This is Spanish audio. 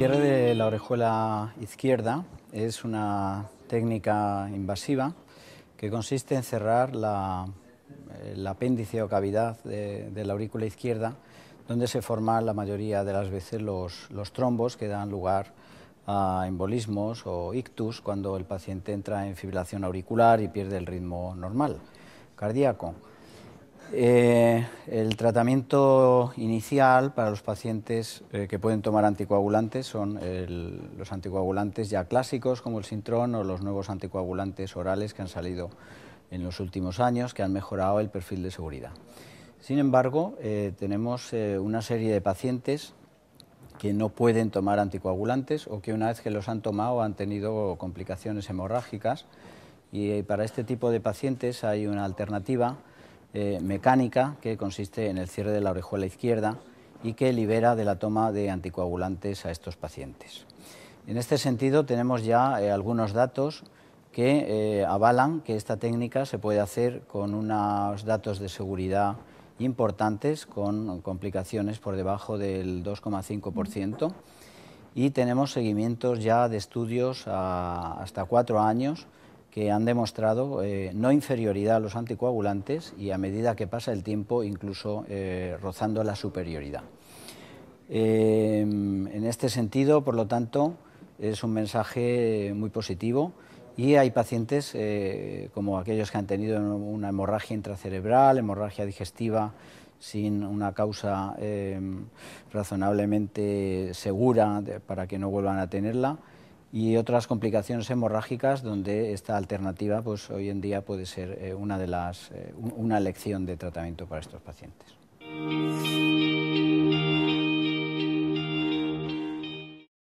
Cierre de la orejuela izquierda es una técnica invasiva que consiste en cerrar la, el apéndice o cavidad de, la aurícula izquierda donde se forman la mayoría de las veces los, los trombos que dan lugar a embolismos o ictus cuando el paciente entra en fibrilación auricular y pierde el ritmo normal cardíaco. Eh, el tratamiento inicial para los pacientes eh, que pueden tomar anticoagulantes son los anticoagulantes ya clásicos como el Sintrón o los nuevos anticoagulantes orales que han salido en los últimos años que han mejorado el perfil de seguridad. Sin embargo, eh, tenemos una serie de pacientes que no pueden tomar anticoagulantes o que una vez que los han tomado han tenido complicaciones hemorrágicas y para este tipo de pacientes hay una alternativa eh, mecánica que consiste en el cierre de la orejuela izquierda y que libera de la toma de anticoagulantes a estos pacientes. En este sentido tenemos ya eh, algunos datos que eh, avalan que esta técnica se puede hacer con unos datos de seguridad importantes, con complicaciones por debajo del 2,5% y tenemos seguimientos ya de estudios hasta cuatro años que han demostrado eh, no inferioridad a los anticoagulantes y a medida que pasa el tiempo incluso eh, rozando la superioridad. Eh, en este sentido, por lo tanto, es un mensaje muy positivo y hay pacientes como aquellos que han tenido una hemorragia intracerebral, hemorragia digestiva sin una causa razonablemente segura para que no vuelvan a tenerla, y otras complicaciones hemorrágicas donde esta alternativa pues, hoy en día puede ser eh, una, de las, eh, una elección de tratamiento para estos pacientes.